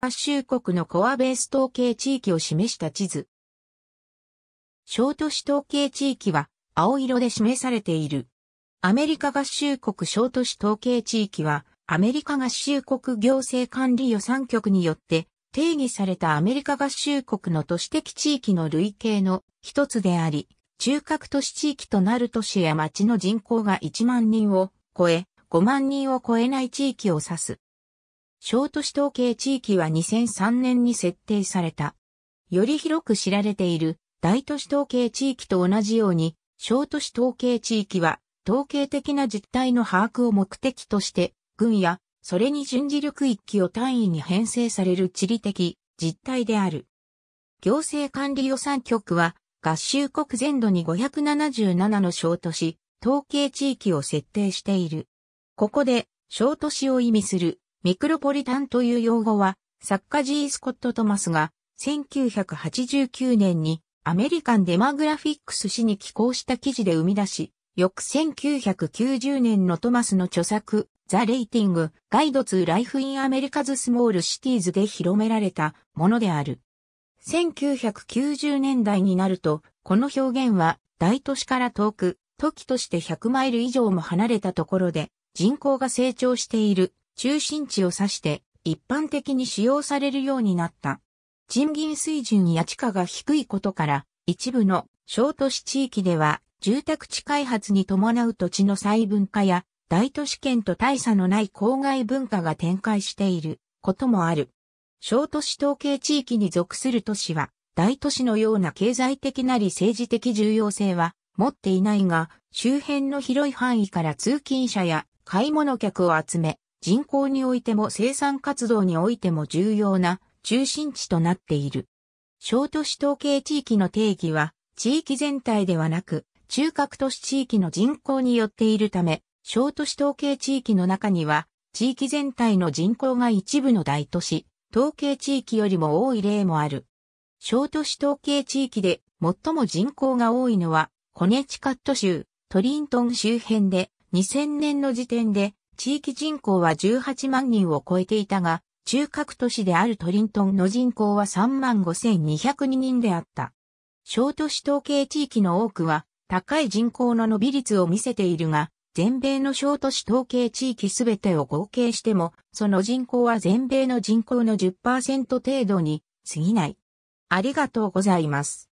合衆国のコアベース統計地域を示した地図。小都市統計地域は青色で示されている。アメリカ合衆国小都市統計地域はアメリカ合衆国行政管理予算局によって定義されたアメリカ合衆国の都市的地域の類型の一つであり、中核都市地域となる都市や町の人口が1万人を超え、5万人を超えない地域を指す。小都市統計地域は2003年に設定された。より広く知られている大都市統計地域と同じように、小都市統計地域は統計的な実態の把握を目的として、軍やそれに準じる区域を単位に編成される地理的実態である。行政管理予算局は合衆国全土に577の小都市、統計地域を設定している。ここで小都市を意味するミクロポリタンという用語は、作家 G. スコット・トマスが、1989年にアメリカンデマグラフィックス誌に寄稿した記事で生み出し、翌1990年のトマスの著作、ザ・レイティング・ガイドツ・ライフ・イン・アメリカズ・スモール・シティーズで広められたものである。1990年代になると、この表現は大都市から遠く、時として100マイル以上も離れたところで人口が成長している中心地を指して一般的に使用されるようになった。賃金水準や地価が低いことから、一部の小都市地域では住宅地開発に伴う土地の細分化や大都市圏と大差のない郊外文化が展開していることもある。小都市統計地域に属する都市は大都市のような経済的なり政治的重要性は持っていないが周辺の広い範囲から通勤者や買い物客を集め人口においても生産活動においても重要な中心地となっている。小都市統計地域の定義は、地域全体ではなく、中核都市地域の人口によっているため、小都市統計地域の中には、地域全体の人口が一部の大都市、統計地域よりも多い例もある。小都市統計地域で最も人口が多いのは、コネチカット州、トリントン周辺で、2000年の時点で地域人口は18万人を超えていたが、中核都市であるトリントンの人口は3万5202人であった。小都市統計地域の多くは高い人口の伸び率を見せているが、全米の小都市統計地域すべてを合計しても、その人口は全米の人口の10%程度に過ぎない。ありがとうございます。